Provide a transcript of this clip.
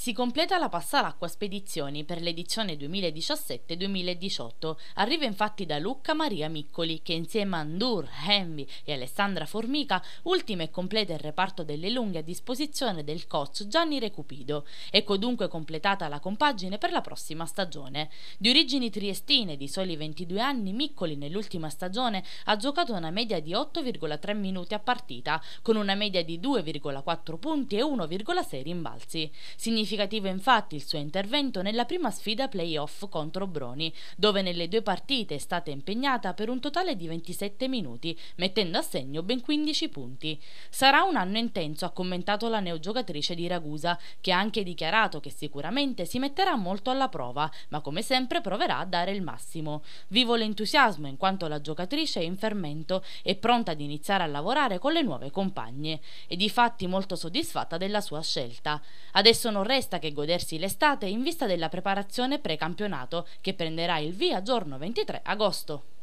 Si completa la passa Passalacqua Spedizioni per l'edizione 2017-2018. Arriva infatti da Lucca Maria Miccoli che insieme a Ndur, Henvi e Alessandra Formica ultima e completa il reparto delle lunghe a disposizione del coach Gianni Recupido. Ecco dunque completata la compagine per la prossima stagione. Di origini triestine di soli 22 anni, Miccoli nell'ultima stagione ha giocato una media di 8,3 minuti a partita, con una media di 2,4 punti e 1,6 rimbalzi. Significa Significativo infatti il suo intervento nella prima sfida playoff contro Broni, dove nelle due partite è stata impegnata per un totale di 27 minuti, mettendo a segno ben 15 punti. Sarà un anno intenso, ha commentato la neogiocatrice di Ragusa, che ha anche dichiarato che sicuramente si metterà molto alla prova, ma come sempre proverà a dare il massimo. Vivo l'entusiasmo in quanto la giocatrice è in fermento e pronta ad iniziare a lavorare con le nuove compagne, e di fatti molto soddisfatta della sua scelta. Adesso non resta resta che godersi l'estate in vista della preparazione precampionato che prenderà il via giorno 23 agosto.